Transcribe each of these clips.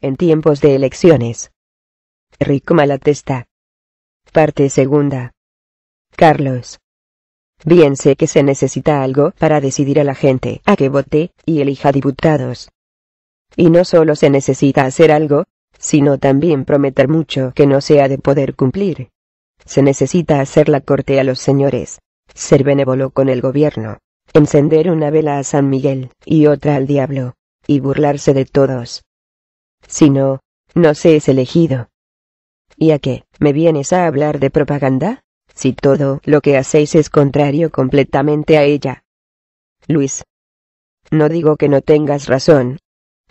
en tiempos de elecciones. Rico Malatesta. Parte segunda. Carlos. Bien sé que se necesita algo para decidir a la gente a que vote y elija diputados. Y no solo se necesita hacer algo, sino también prometer mucho que no sea de poder cumplir. Se necesita hacer la corte a los señores, ser benévolo con el gobierno, encender una vela a San Miguel y otra al diablo, y burlarse de todos. Si no, no se es elegido. ¿Y a qué me vienes a hablar de propaganda? Si todo lo que hacéis es contrario completamente a ella. Luis. No digo que no tengas razón.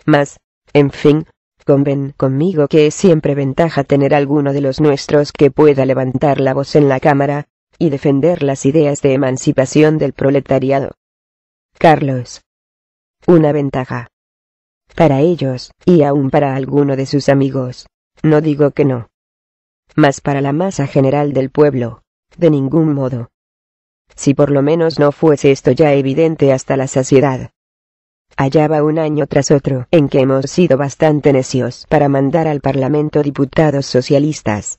Mas, en fin, conven conmigo que es siempre ventaja tener alguno de los nuestros que pueda levantar la voz en la Cámara, y defender las ideas de emancipación del proletariado. Carlos. Una ventaja para ellos, y aún para alguno de sus amigos. No digo que no. Mas para la masa general del pueblo, de ningún modo. Si por lo menos no fuese esto ya evidente hasta la saciedad. Allá va un año tras otro en que hemos sido bastante necios para mandar al Parlamento diputados socialistas.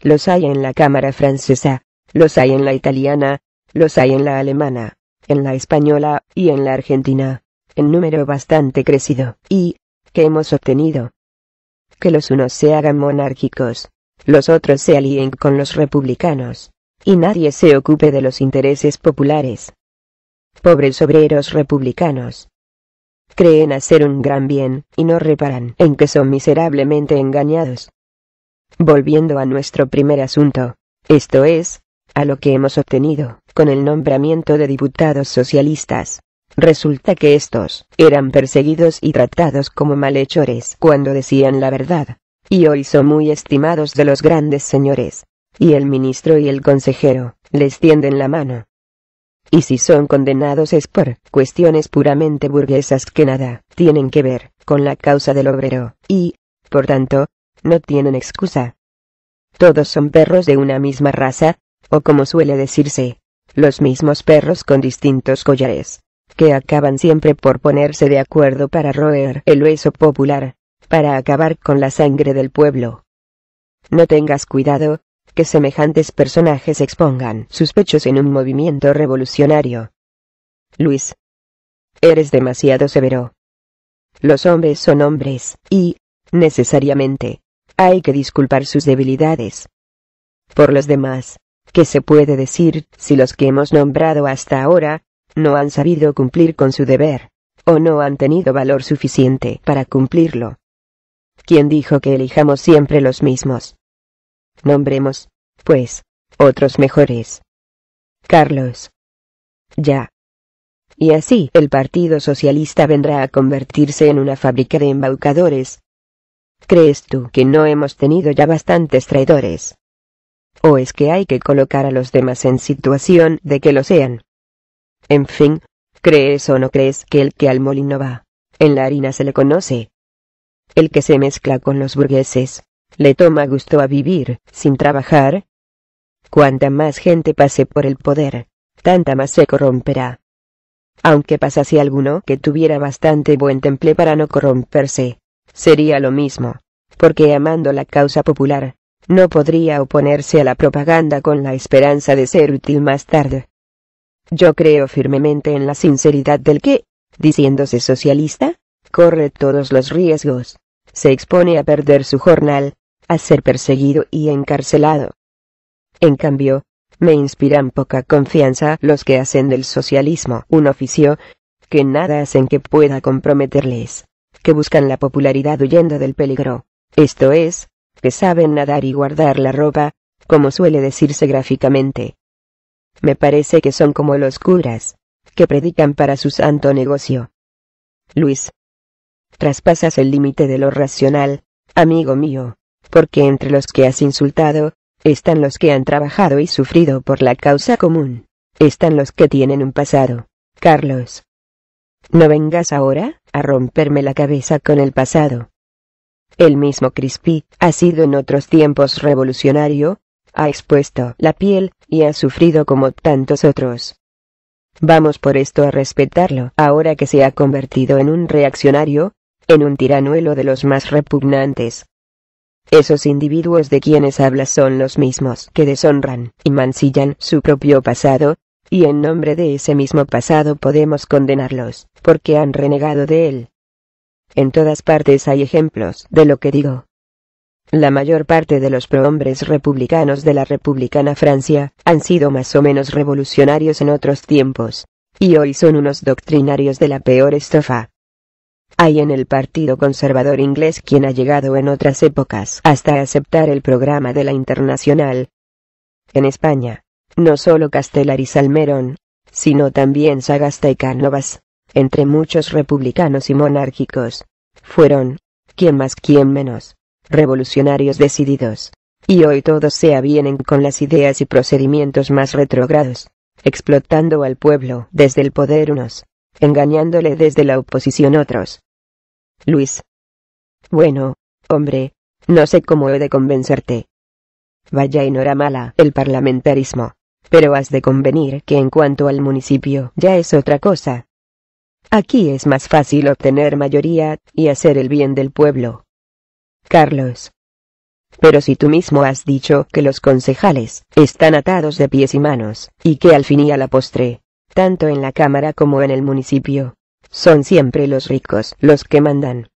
Los hay en la Cámara francesa, los hay en la italiana, los hay en la alemana, en la española y en la argentina en número bastante crecido, y, que hemos obtenido? Que los unos se hagan monárquicos, los otros se alíen con los republicanos, y nadie se ocupe de los intereses populares. Pobres obreros republicanos. Creen hacer un gran bien, y no reparan en que son miserablemente engañados. Volviendo a nuestro primer asunto, esto es, a lo que hemos obtenido, con el nombramiento de diputados socialistas, Resulta que estos eran perseguidos y tratados como malhechores cuando decían la verdad, y hoy son muy estimados de los grandes señores, y el ministro y el consejero les tienden la mano. Y si son condenados es por cuestiones puramente burguesas que nada tienen que ver con la causa del obrero, y, por tanto, no tienen excusa. Todos son perros de una misma raza, o como suele decirse, los mismos perros con distintos collares que acaban siempre por ponerse de acuerdo para roer el hueso popular, para acabar con la sangre del pueblo. No tengas cuidado, que semejantes personajes expongan sus pechos en un movimiento revolucionario. Luis. Eres demasiado severo. Los hombres son hombres, y, necesariamente, hay que disculpar sus debilidades. Por los demás, ¿qué se puede decir si los que hemos nombrado hasta ahora no han sabido cumplir con su deber, o no han tenido valor suficiente para cumplirlo. ¿Quién dijo que elijamos siempre los mismos? Nombremos, pues, otros mejores. Carlos. Ya. Y así el Partido Socialista vendrá a convertirse en una fábrica de embaucadores. ¿Crees tú que no hemos tenido ya bastantes traidores? ¿O es que hay que colocar a los demás en situación de que lo sean? En fin, crees o no crees que el que al molino va, en la harina se le conoce. El que se mezcla con los burgueses, le toma gusto a vivir, sin trabajar. Cuanta más gente pase por el poder, tanta más se corromperá. Aunque pasase alguno que tuviera bastante buen temple para no corromperse, sería lo mismo, porque amando la causa popular, no podría oponerse a la propaganda con la esperanza de ser útil más tarde. Yo creo firmemente en la sinceridad del que, diciéndose socialista, corre todos los riesgos, se expone a perder su jornal, a ser perseguido y encarcelado. En cambio, me inspiran poca confianza los que hacen del socialismo un oficio, que nada hacen que pueda comprometerles, que buscan la popularidad huyendo del peligro, esto es, que saben nadar y guardar la ropa, como suele decirse gráficamente. Me parece que son como los curas, que predican para su santo negocio. Luis. Traspasas el límite de lo racional, amigo mío, porque entre los que has insultado, están los que han trabajado y sufrido por la causa común, están los que tienen un pasado. Carlos. No vengas ahora, a romperme la cabeza con el pasado. El mismo Crispi ha sido en otros tiempos revolucionario, ha expuesto la piel, y ha sufrido como tantos otros. Vamos por esto a respetarlo, ahora que se ha convertido en un reaccionario, en un tiranuelo de los más repugnantes. Esos individuos de quienes habla son los mismos que deshonran y mancillan su propio pasado, y en nombre de ese mismo pasado podemos condenarlos, porque han renegado de él. En todas partes hay ejemplos de lo que digo. La mayor parte de los prohombres republicanos de la republicana Francia han sido más o menos revolucionarios en otros tiempos, y hoy son unos doctrinarios de la peor estofa. Hay en el Partido Conservador inglés quien ha llegado en otras épocas hasta aceptar el programa de la Internacional. En España, no solo Castelar y Salmerón, sino también Sagasta y Cánovas, entre muchos republicanos y monárquicos, fueron, quien más quien menos, revolucionarios decididos. Y hoy todos se avienen con las ideas y procedimientos más retrógrados, explotando al pueblo desde el poder unos, engañándole desde la oposición otros. Luis. Bueno, hombre, no sé cómo he de convencerte. Vaya enhoramala el parlamentarismo, pero has de convenir que en cuanto al municipio ya es otra cosa. Aquí es más fácil obtener mayoría y hacer el bien del pueblo Carlos. Pero si tú mismo has dicho que los concejales están atados de pies y manos, y que al fin y a la postre, tanto en la Cámara como en el municipio, son siempre los ricos los que mandan.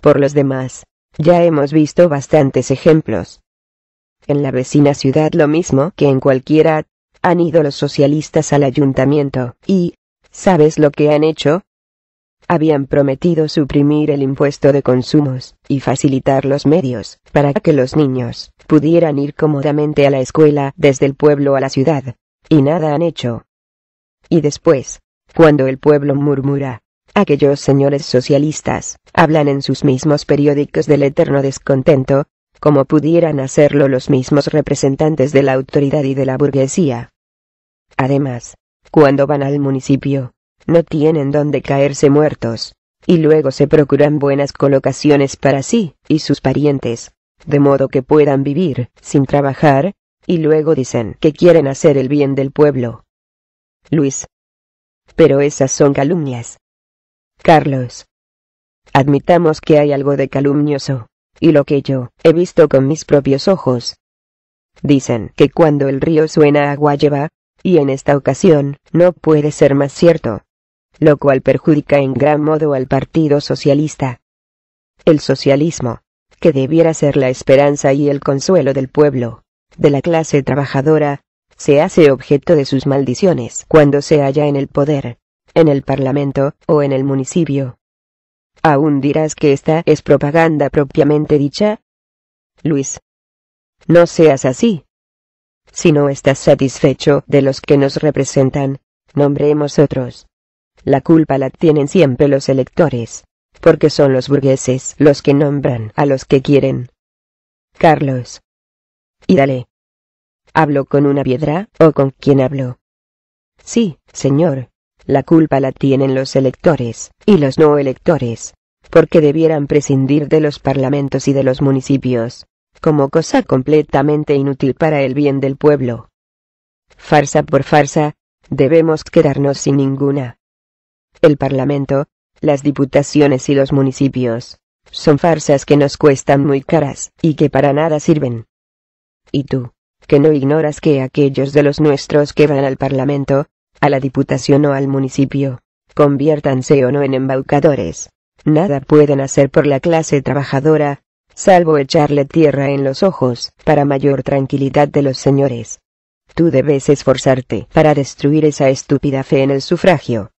Por los demás, ya hemos visto bastantes ejemplos. En la vecina ciudad lo mismo que en cualquiera, han ido los socialistas al ayuntamiento, y, ¿sabes lo que han hecho? habían prometido suprimir el impuesto de consumos, y facilitar los medios, para que los niños, pudieran ir cómodamente a la escuela desde el pueblo a la ciudad. Y nada han hecho. Y después, cuando el pueblo murmura, aquellos señores socialistas, hablan en sus mismos periódicos del eterno descontento, como pudieran hacerlo los mismos representantes de la autoridad y de la burguesía. Además, cuando van al municipio, no tienen dónde caerse muertos, y luego se procuran buenas colocaciones para sí y sus parientes, de modo que puedan vivir sin trabajar, y luego dicen que quieren hacer el bien del pueblo. Luis. Pero esas son calumnias. Carlos. Admitamos que hay algo de calumnioso, y lo que yo he visto con mis propios ojos. Dicen que cuando el río suena agua lleva, y en esta ocasión no puede ser más cierto lo cual perjudica en gran modo al Partido Socialista. El socialismo, que debiera ser la esperanza y el consuelo del pueblo, de la clase trabajadora, se hace objeto de sus maldiciones cuando se halla en el poder, en el Parlamento o en el municipio. ¿Aún dirás que esta es propaganda propiamente dicha? Luis. No seas así. Si no estás satisfecho de los que nos representan, nombremos otros la culpa la tienen siempre los electores, porque son los burgueses los que nombran a los que quieren. Carlos. Y dale. ¿Hablo con una piedra o con quién hablo? Sí, señor. La culpa la tienen los electores, y los no electores, porque debieran prescindir de los parlamentos y de los municipios, como cosa completamente inútil para el bien del pueblo. Farsa por farsa, debemos quedarnos sin ninguna el Parlamento, las diputaciones y los municipios. Son farsas que nos cuestan muy caras y que para nada sirven. Y tú, que no ignoras que aquellos de los nuestros que van al Parlamento, a la Diputación o al municipio, conviértanse o no en embaucadores, nada pueden hacer por la clase trabajadora, salvo echarle tierra en los ojos, para mayor tranquilidad de los señores. Tú debes esforzarte para destruir esa estúpida fe en el sufragio,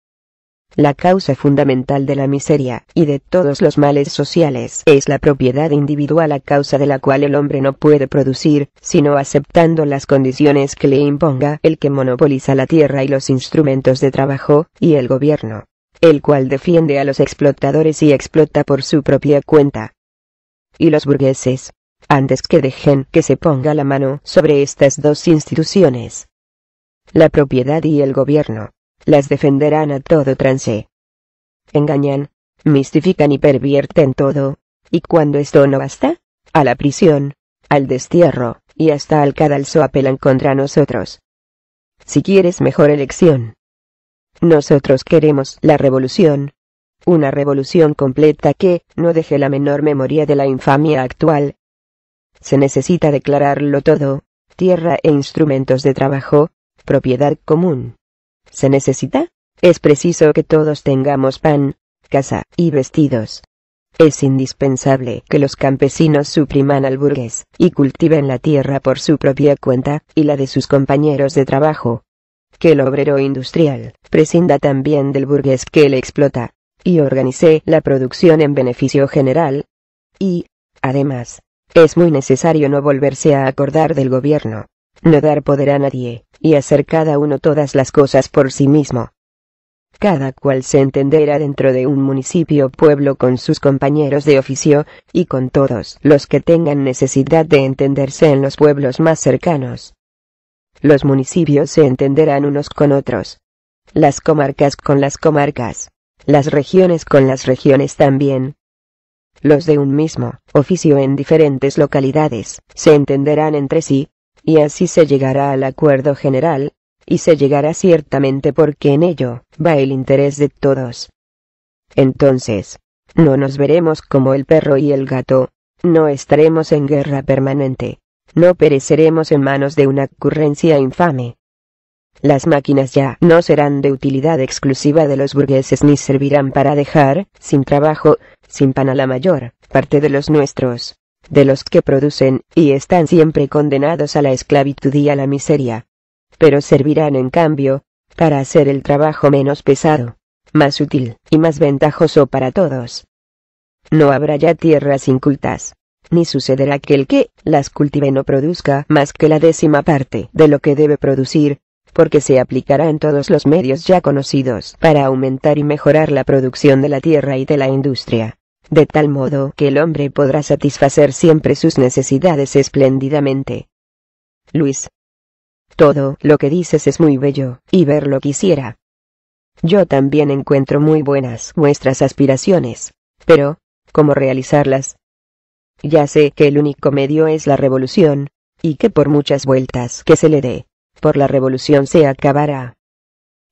la causa fundamental de la miseria y de todos los males sociales es la propiedad individual a causa de la cual el hombre no puede producir, sino aceptando las condiciones que le imponga el que monopoliza la tierra y los instrumentos de trabajo, y el gobierno, el cual defiende a los explotadores y explota por su propia cuenta. Y los burgueses, antes que dejen que se ponga la mano sobre estas dos instituciones, la propiedad y el gobierno, las defenderán a todo trance. Engañan, mistifican y pervierten todo, y cuando esto no basta, a la prisión, al destierro, y hasta al cadalso apelan contra nosotros. Si quieres mejor elección. Nosotros queremos la revolución. Una revolución completa que no deje la menor memoria de la infamia actual. Se necesita declararlo todo, tierra e instrumentos de trabajo, propiedad común se necesita. Es preciso que todos tengamos pan, casa y vestidos. Es indispensable que los campesinos supriman al burgués y cultiven la tierra por su propia cuenta y la de sus compañeros de trabajo. Que el obrero industrial prescinda también del burgués que le explota y organice la producción en beneficio general. Y, además, es muy necesario no volverse a acordar del gobierno no dar poder a nadie, y hacer cada uno todas las cosas por sí mismo. Cada cual se entenderá dentro de un municipio o pueblo con sus compañeros de oficio, y con todos los que tengan necesidad de entenderse en los pueblos más cercanos. Los municipios se entenderán unos con otros. Las comarcas con las comarcas. Las regiones con las regiones también, los de un mismo oficio en diferentes localidades, se entenderán entre sí, y así se llegará al acuerdo general, y se llegará ciertamente porque en ello va el interés de todos. Entonces, no nos veremos como el perro y el gato, no estaremos en guerra permanente, no pereceremos en manos de una ocurrencia infame. Las máquinas ya no serán de utilidad exclusiva de los burgueses ni servirán para dejar, sin trabajo, sin pan a la mayor parte de los nuestros de los que producen, y están siempre condenados a la esclavitud y a la miseria. Pero servirán en cambio, para hacer el trabajo menos pesado, más útil y más ventajoso para todos. No habrá ya tierras incultas, ni sucederá que el que las cultive no produzca más que la décima parte de lo que debe producir, porque se aplicarán todos los medios ya conocidos para aumentar y mejorar la producción de la tierra y de la industria de tal modo que el hombre podrá satisfacer siempre sus necesidades espléndidamente. Luis. Todo lo que dices es muy bello, y verlo quisiera. Yo también encuentro muy buenas vuestras aspiraciones, pero, ¿cómo realizarlas? Ya sé que el único medio es la revolución, y que por muchas vueltas que se le dé, por la revolución se acabará.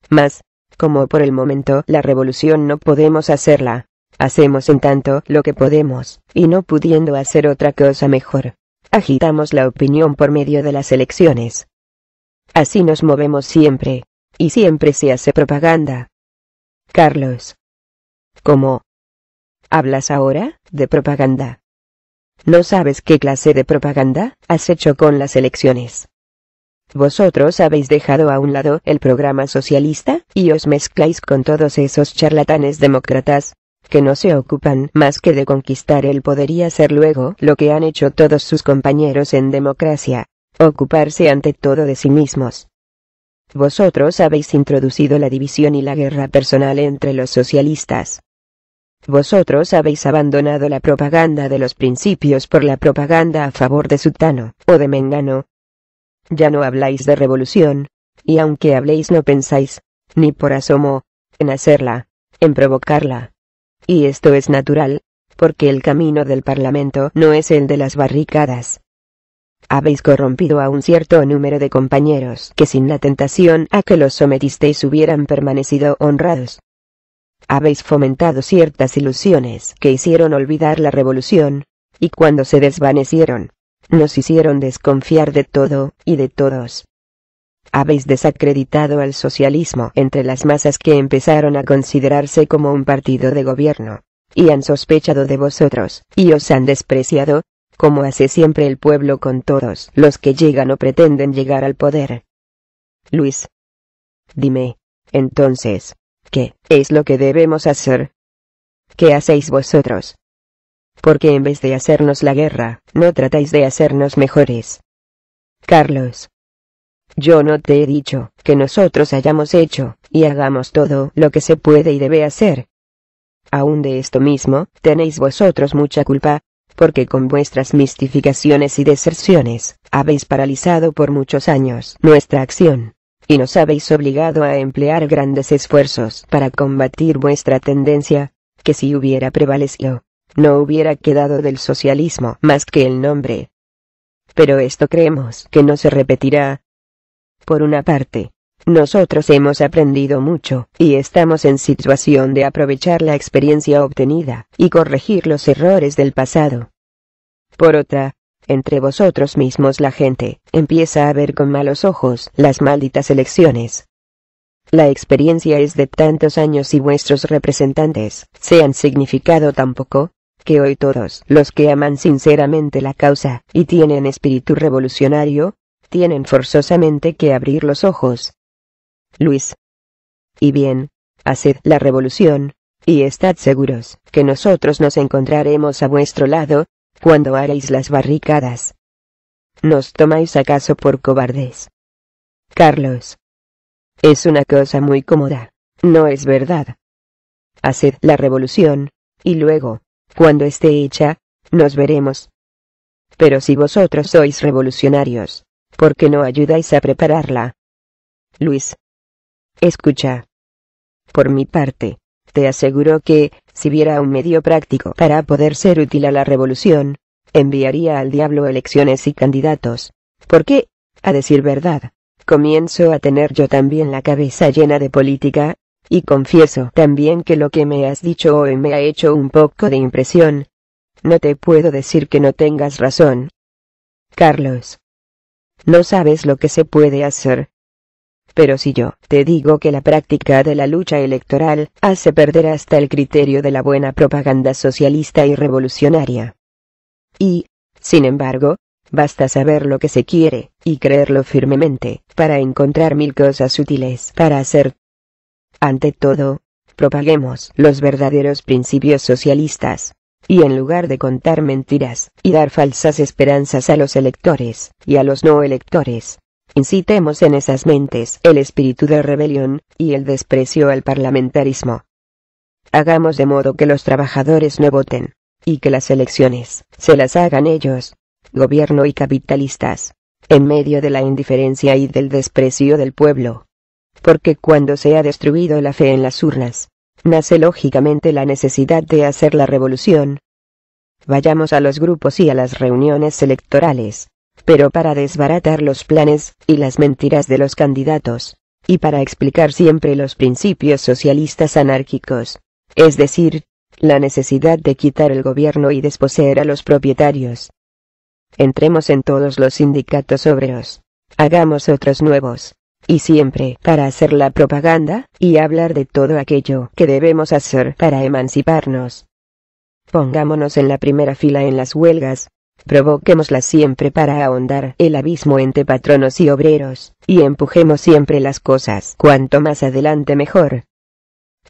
Mas, como por el momento la revolución no podemos hacerla, Hacemos en tanto lo que podemos, y no pudiendo hacer otra cosa mejor. Agitamos la opinión por medio de las elecciones. Así nos movemos siempre, y siempre se hace propaganda. Carlos. ¿Cómo? ¿Hablas ahora, de propaganda? ¿No sabes qué clase de propaganda has hecho con las elecciones? Vosotros habéis dejado a un lado el programa socialista, y os mezcláis con todos esos charlatanes demócratas, que no se ocupan más que de conquistar el poder y hacer luego lo que han hecho todos sus compañeros en democracia, ocuparse ante todo de sí mismos. Vosotros habéis introducido la división y la guerra personal entre los socialistas. Vosotros habéis abandonado la propaganda de los principios por la propaganda a favor de Sutano, o de Mengano. Ya no habláis de revolución, y aunque habléis no pensáis, ni por asomo, en hacerla, en provocarla, y esto es natural, porque el camino del Parlamento no es el de las barricadas. Habéis corrompido a un cierto número de compañeros que sin la tentación a que los sometisteis hubieran permanecido honrados. Habéis fomentado ciertas ilusiones que hicieron olvidar la revolución, y cuando se desvanecieron, nos hicieron desconfiar de todo y de todos habéis desacreditado al socialismo entre las masas que empezaron a considerarse como un partido de gobierno, y han sospechado de vosotros, y os han despreciado, como hace siempre el pueblo con todos los que llegan o pretenden llegar al poder. Luis. Dime, entonces, ¿qué es lo que debemos hacer? ¿Qué hacéis vosotros? Porque en vez de hacernos la guerra, no tratáis de hacernos mejores. Carlos, yo no te he dicho, que nosotros hayamos hecho, y hagamos todo lo que se puede y debe hacer. Aún de esto mismo, tenéis vosotros mucha culpa, porque con vuestras mistificaciones y deserciones, habéis paralizado por muchos años nuestra acción, y nos habéis obligado a emplear grandes esfuerzos para combatir vuestra tendencia, que si hubiera prevalecido, no hubiera quedado del socialismo más que el nombre. Pero esto creemos que no se repetirá, por una parte. Nosotros hemos aprendido mucho, y estamos en situación de aprovechar la experiencia obtenida, y corregir los errores del pasado. Por otra, entre vosotros mismos la gente, empieza a ver con malos ojos las malditas elecciones. La experiencia es de tantos años y vuestros representantes se han significado tan poco, que hoy todos los que aman sinceramente la causa y tienen espíritu revolucionario, tienen forzosamente que abrir los ojos. Luis. Y bien, haced la revolución, y estad seguros que nosotros nos encontraremos a vuestro lado, cuando haréis las barricadas. ¿Nos tomáis acaso por cobardes? Carlos. Es una cosa muy cómoda, no es verdad. Haced la revolución, y luego, cuando esté hecha, nos veremos. Pero si vosotros sois revolucionarios, ¿Por qué no ayudáis a prepararla? Luis. Escucha. Por mi parte, te aseguro que, si viera un medio práctico para poder ser útil a la revolución, enviaría al diablo elecciones y candidatos. Porque, a decir verdad, comienzo a tener yo también la cabeza llena de política, y confieso también que lo que me has dicho hoy me ha hecho un poco de impresión. No te puedo decir que no tengas razón. Carlos no sabes lo que se puede hacer. Pero si yo te digo que la práctica de la lucha electoral hace perder hasta el criterio de la buena propaganda socialista y revolucionaria. Y, sin embargo, basta saber lo que se quiere, y creerlo firmemente, para encontrar mil cosas útiles para hacer. Ante todo, propaguemos los verdaderos principios socialistas y en lugar de contar mentiras y dar falsas esperanzas a los electores y a los no electores, incitemos en esas mentes el espíritu de rebelión y el desprecio al parlamentarismo. Hagamos de modo que los trabajadores no voten, y que las elecciones se las hagan ellos, gobierno y capitalistas, en medio de la indiferencia y del desprecio del pueblo. Porque cuando se ha destruido la fe en las urnas, nace lógicamente la necesidad de hacer la revolución. Vayamos a los grupos y a las reuniones electorales, pero para desbaratar los planes y las mentiras de los candidatos, y para explicar siempre los principios socialistas anárquicos, es decir, la necesidad de quitar el gobierno y desposeer a los propietarios. Entremos en todos los sindicatos obreros. Hagamos otros nuevos y siempre para hacer la propaganda y hablar de todo aquello que debemos hacer para emanciparnos. Pongámonos en la primera fila en las huelgas, provoquémoslas siempre para ahondar el abismo entre patronos y obreros, y empujemos siempre las cosas cuanto más adelante mejor.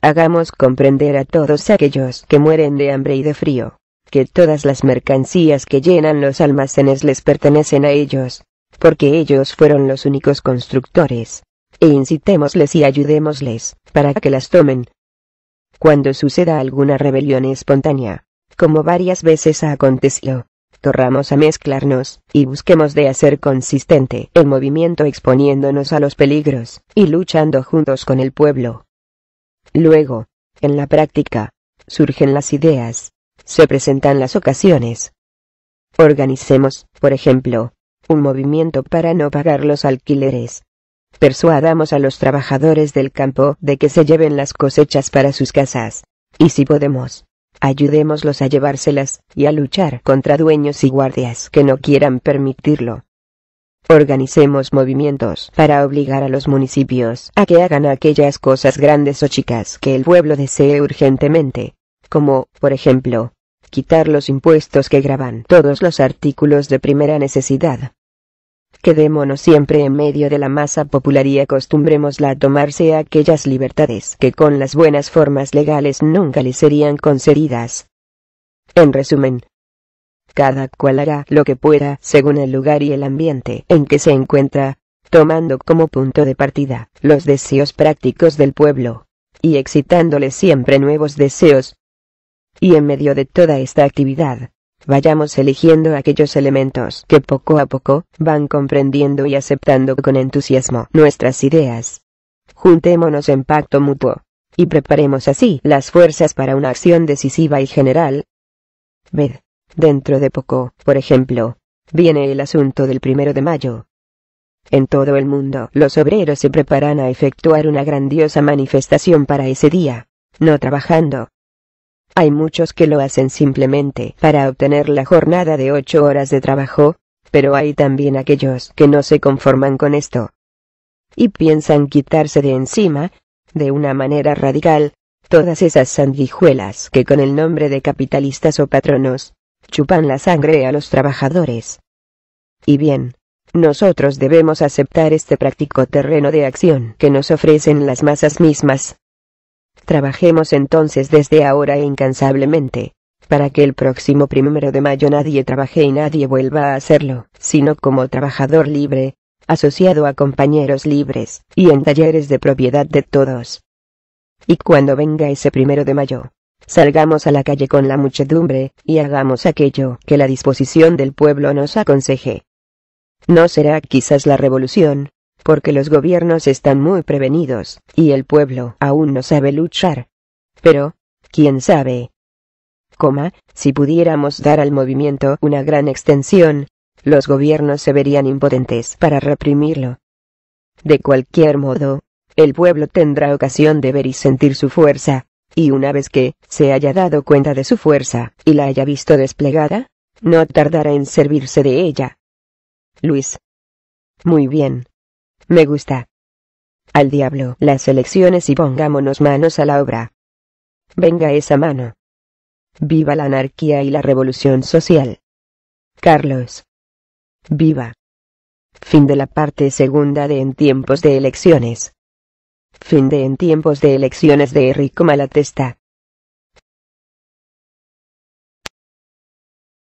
Hagamos comprender a todos aquellos que mueren de hambre y de frío, que todas las mercancías que llenan los almacenes les pertenecen a ellos, porque ellos fueron los únicos constructores, e incitémosles y ayudémosles, para que las tomen. Cuando suceda alguna rebelión espontánea, como varias veces ha acontecido, corramos a mezclarnos, y busquemos de hacer consistente el movimiento exponiéndonos a los peligros, y luchando juntos con el pueblo. Luego, en la práctica, surgen las ideas, se presentan las ocasiones. Organicemos, por ejemplo, un movimiento para no pagar los alquileres. Persuadamos a los trabajadores del campo de que se lleven las cosechas para sus casas, y si podemos, ayudémoslos a llevárselas y a luchar contra dueños y guardias que no quieran permitirlo. Organicemos movimientos para obligar a los municipios a que hagan aquellas cosas grandes o chicas que el pueblo desee urgentemente, como, por ejemplo, quitar los impuestos que graban todos los artículos de primera necesidad, quedémonos siempre en medio de la masa popular y acostumbrémosla a tomarse aquellas libertades que con las buenas formas legales nunca le serían concedidas. En resumen, cada cual hará lo que pueda según el lugar y el ambiente en que se encuentra, tomando como punto de partida los deseos prácticos del pueblo, y excitándole siempre nuevos deseos. Y en medio de toda esta actividad, Vayamos eligiendo aquellos elementos que poco a poco van comprendiendo y aceptando con entusiasmo nuestras ideas. Juntémonos en pacto mutuo. Y preparemos así las fuerzas para una acción decisiva y general. Ved, dentro de poco, por ejemplo, viene el asunto del primero de mayo. En todo el mundo, los obreros se preparan a efectuar una grandiosa manifestación para ese día, no trabajando, hay muchos que lo hacen simplemente para obtener la jornada de ocho horas de trabajo, pero hay también aquellos que no se conforman con esto. Y piensan quitarse de encima, de una manera radical, todas esas sanguijuelas que con el nombre de capitalistas o patronos, chupan la sangre a los trabajadores. Y bien, nosotros debemos aceptar este práctico terreno de acción que nos ofrecen las masas mismas, Trabajemos entonces desde ahora incansablemente, para que el próximo primero de mayo nadie trabaje y nadie vuelva a hacerlo, sino como trabajador libre, asociado a compañeros libres, y en talleres de propiedad de todos. Y cuando venga ese primero de mayo, salgamos a la calle con la muchedumbre, y hagamos aquello que la disposición del pueblo nos aconseje. No será quizás la revolución, porque los gobiernos están muy prevenidos, y el pueblo aún no sabe luchar. Pero, ¿quién sabe? Coma, si pudiéramos dar al movimiento una gran extensión, los gobiernos se verían impotentes para reprimirlo. De cualquier modo, el pueblo tendrá ocasión de ver y sentir su fuerza, y una vez que se haya dado cuenta de su fuerza y la haya visto desplegada, no tardará en servirse de ella. Luis. Muy bien. Me gusta. Al diablo las elecciones y pongámonos manos a la obra. Venga esa mano. Viva la anarquía y la revolución social. Carlos. Viva. Fin de la parte segunda de En tiempos de elecciones. Fin de En tiempos de elecciones de Enrico Malatesta.